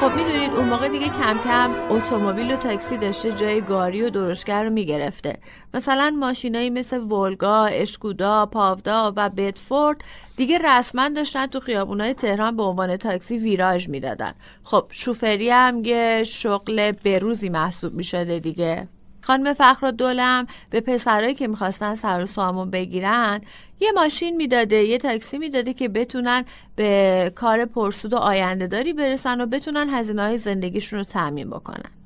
خب میدونید اون موقع دیگه کم کم اتومبیل و تاکسی داشته جای گاری و درشگر رو میگرفته مثلا ماشینایی مثل ولگا، اشکودا، پاودا و بتفورد دیگه رسما داشتن تو خیابونای تهران به عنوان تاکسی ویراژ میدادن خب شوفری هم یه شغل بروزی محسوب میشده دیگه خانم فخر دولم به پسرایی که میخواستن سر و سامون بگیرن یه ماشین میداده یه تاکسی میداده که بتونن به کار پرسود و آینده داری برسن و بتونن هزینه های زندگیشون رو تعمین بکنن